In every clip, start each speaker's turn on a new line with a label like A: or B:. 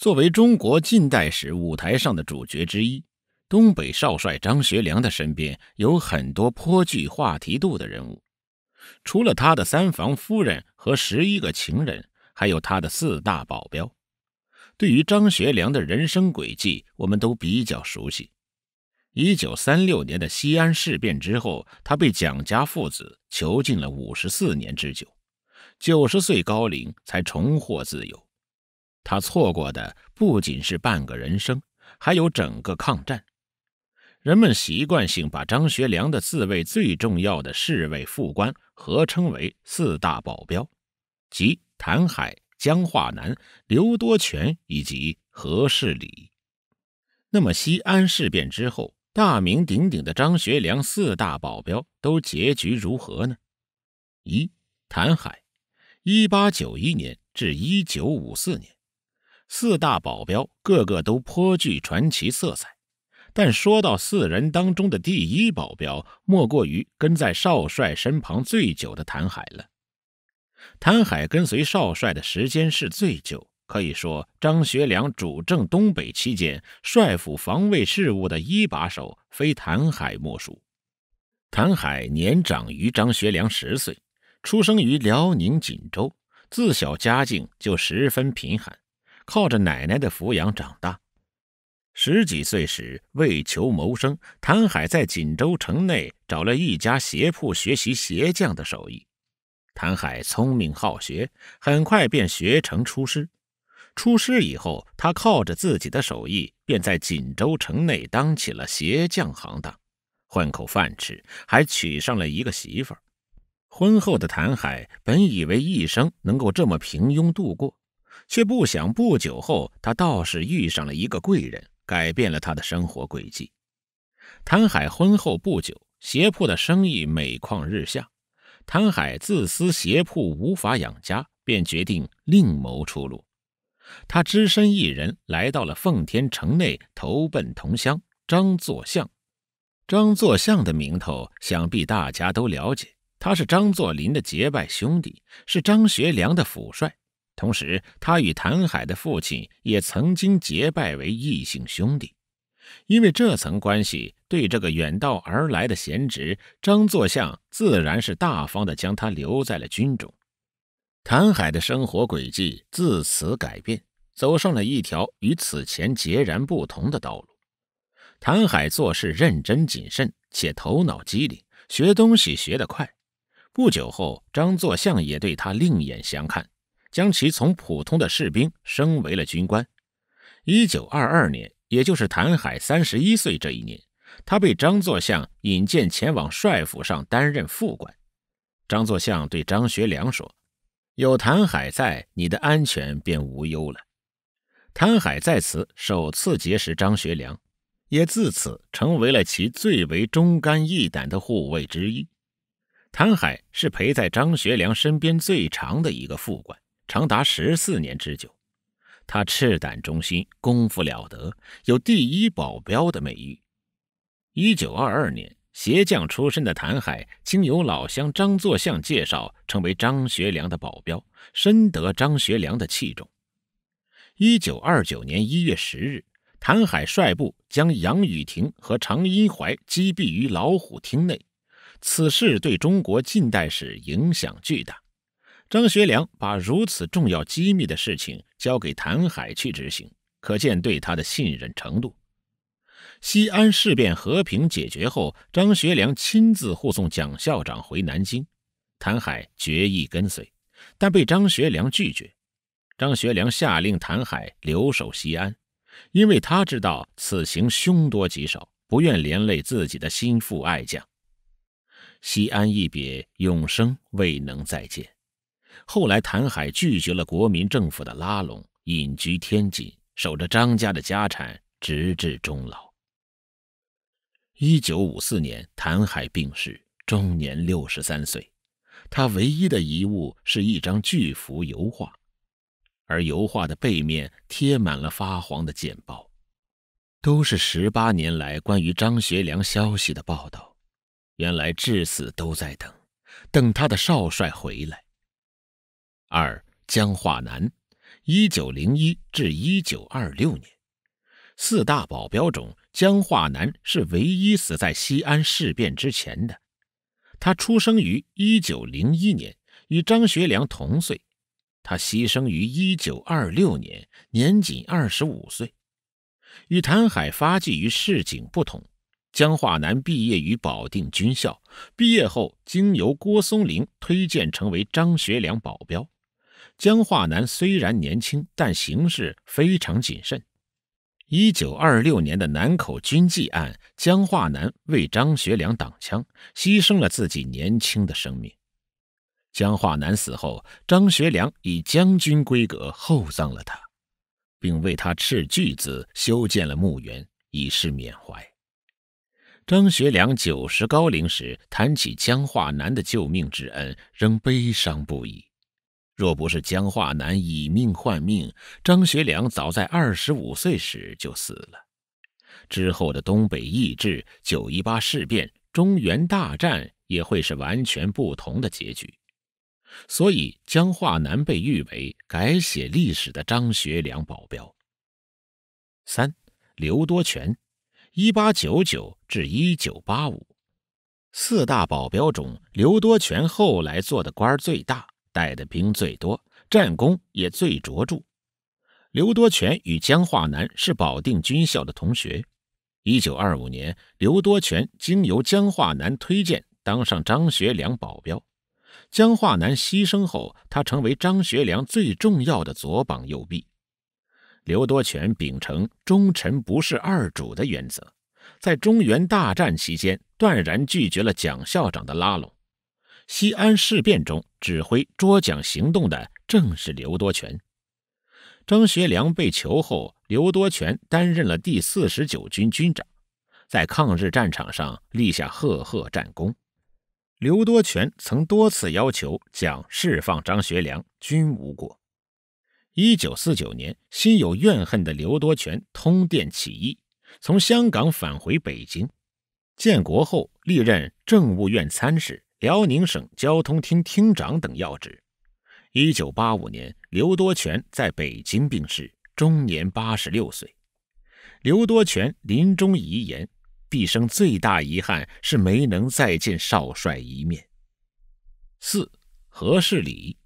A: 作为中国近代史舞台上的主角之一，东北少帅张学良的身边有很多颇具话题度的人物，除了他的三房夫人和十一个情人，还有他的四大保镖。对于张学良的人生轨迹，我们都比较熟悉。一九三六年的西安事变之后，他被蒋家父子囚禁了五十四年之久，九十岁高龄才重获自由。他错过的不仅是半个人生，还有整个抗战。人们习惯性把张学良的四位最重要的侍卫副官合称为四大保镖，即谭海、江化南、刘多荃以及何世礼。那么，西安事变之后，大名鼎鼎的张学良四大保镖都结局如何呢？一、谭海，一八九一年至一九五四年。四大保镖个个都颇具传奇色彩，但说到四人当中的第一保镖，莫过于跟在少帅身旁最久的谭海了。谭海跟随少帅的时间是最久，可以说张学良主政东北期间，帅府防卫事务的一把手非谭海莫属。谭海年长于张学良十岁，出生于辽宁锦州，自小家境就十分贫寒。靠着奶奶的抚养长大，十几岁时为求谋生，谭海在锦州城内找了一家鞋铺学习鞋匠的手艺。谭海聪明好学，很快便学成出师。出师以后，他靠着自己的手艺，便在锦州城内当起了鞋匠行当，混口饭吃，还娶上了一个媳妇儿。婚后的谭海本以为一生能够这么平庸度过。却不想，不久后他倒是遇上了一个贵人，改变了他的生活轨迹。谭海婚后不久，鞋铺的生意每况日下，谭海自私，鞋铺无法养家，便决定另谋出路。他只身一人来到了奉天城内，投奔同乡张作相。张作相的名头，想必大家都了解，他是张作霖的结拜兄弟，是张学良的府帅。同时，他与谭海的父亲也曾经结拜为异姓兄弟，因为这层关系，对这个远道而来的贤侄张作相自然是大方的将他留在了军中。谭海的生活轨迹自此改变，走上了一条与此前截然不同的道路。谭海做事认真谨慎，且头脑机灵，学东西学得快。不久后，张作相也对他另眼相看。将其从普通的士兵升为了军官。一九二二年，也就是谭海三十一岁这一年，他被张作相引荐前往帅府上担任副官。张作相对张学良说：“有谭海在，你的安全便无忧了。”谭海在此首次结识张学良，也自此成为了其最为忠肝义胆的护卫之一。谭海是陪在张学良身边最长的一个副官。长达十四年之久，他赤胆忠心，功夫了得，有“第一保镖”的美誉。一九二二年，鞋匠出身的谭海经由老乡张作相介绍，成为张学良的保镖，深得张学良的器重。一九二九年一月十日，谭海率部将杨宇婷和常荫槐击毙于老虎厅内，此事对中国近代史影响巨大。张学良把如此重要机密的事情交给谭海去执行，可见对他的信任程度。西安事变和平解决后，张学良亲自护送蒋校长回南京，谭海决意跟随，但被张学良拒绝。张学良下令谭海留守西安，因为他知道此行凶多吉少，不愿连累自己的心腹爱将。西安一别，永生未能再见。后来，谭海拒绝了国民政府的拉拢，隐居天津，守着张家的家产，直至终老。一九五四年，谭海病逝，终年六十三岁。他唯一的遗物是一张巨幅油画，而油画的背面贴满了发黄的剪报，都是十八年来关于张学良消息的报道。原来，至死都在等，等他的少帅回来。二江化南，一九零一至一九二六年，四大保镖中，江化南是唯一死在西安事变之前的。他出生于一九零一年，与张学良同岁。他牺牲于一九二六年，年仅二十五岁。与谭海发迹于市井不同，江化南毕业于保定军校，毕业后经由郭松龄推荐成为张学良保镖。江化南虽然年轻，但行事非常谨慎。一九二六年的南口军纪案，江化南为张学良挡枪，牺牲了自己年轻的生命。江化南死后，张学良以将军规格厚葬了他，并为他斥巨资修建了墓园，以示缅怀。张学良九十高龄时谈起江化南的救命之恩，仍悲伤不已。若不是江化南以命换命，张学良早在二十五岁时就死了。之后的东北易帜、九一八事变、中原大战也会是完全不同的结局。所以，江化南被誉为改写历史的张学良保镖。三、刘多荃，一八九九至一九八五，四大保镖中，刘多荃后来做的官最大。带的兵最多，战功也最卓著。刘多荃与姜化南是保定军校的同学。1925年，刘多荃经由姜化南推荐，当上张学良保镖。姜化南牺牲后，他成为张学良最重要的左膀右臂。刘多荃秉承“忠臣不事二主”的原则，在中原大战期间，断然拒绝了蒋校长的拉拢。西安事变中指挥捉蒋行动的正是刘多荃。张学良被囚后，刘多荃担任了第四十九军军长，在抗日战场上立下赫赫战功。刘多荃曾多次要求蒋释放张学良，均无果。一九四九年，心有怨恨的刘多荃通电起义，从香港返回北京。建国后，历任政务院参事。辽宁省交通厅厅长等要职。一九八五年，刘多荃在北京病逝，终年八十六岁。刘多荃临终遗言：毕生最大遗憾是没能再见少帅一面。四何世礼，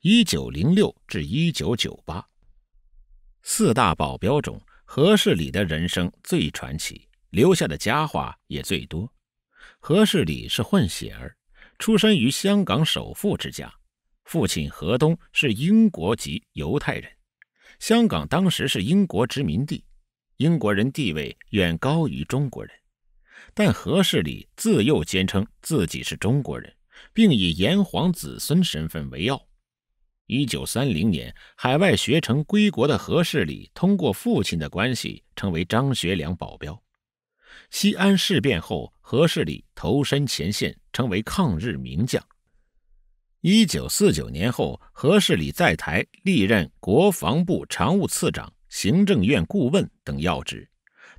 A: 一九零六至一九九八。四大保镖中，何世礼的人生最传奇，留下的佳话也最多。何世礼是混血儿。出身于香港首富之家，父亲何东是英国籍犹太人。香港当时是英国殖民地，英国人地位远高于中国人，但何世礼自幼坚称自己是中国人，并以炎黄子孙身份为傲。一九三零年，海外学成归国的何世礼通过父亲的关系成为张学良保镖。西安事变后。何世礼投身前线，成为抗日名将。一九四九年后，何世礼在台历任国防部常务次长、行政院顾问等要职，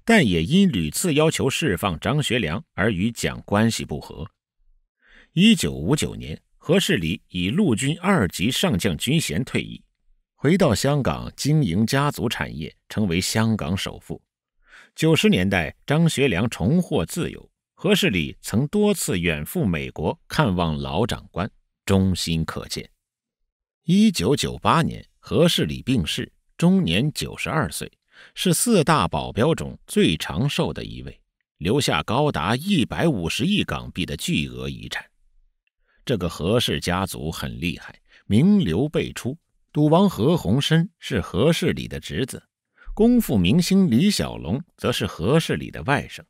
A: 但也因屡次要求释放张学良而与蒋关系不和。一九五九年，何世礼以陆军二级上将军衔退役，回到香港经营家族产业，成为香港首富。九十年代，张学良重获自由。何世礼曾多次远赴美国看望老长官，忠心可见。1998年，何世礼病逝，终年92岁，是四大保镖中最长寿的一位，留下高达150亿港币的巨额遗产。这个何氏家族很厉害，名流辈出。赌王何鸿燊是何世礼的侄子，功夫明星李小龙则是何世礼的外甥。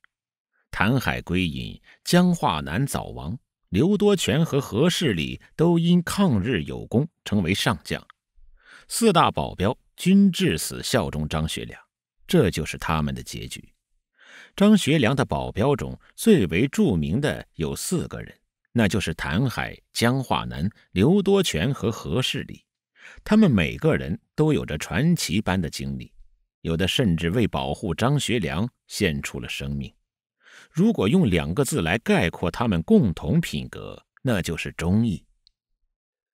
A: 谭海归隐，江化南早亡，刘多荃和何世礼都因抗日有功成为上将。四大保镖均至死效忠张学良，这就是他们的结局。张学良的保镖中最为著名的有四个人，那就是谭海、江化南、刘多荃和何世礼。他们每个人都有着传奇般的经历，有的甚至为保护张学良献出了生命。如果用两个字来概括他们共同品格，那就是忠义。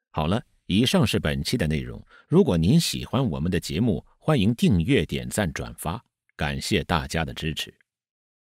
A: 好了，以上是本期的内容。如果您喜欢我们的节目，欢迎订阅、点赞、转发，感谢大家的支持。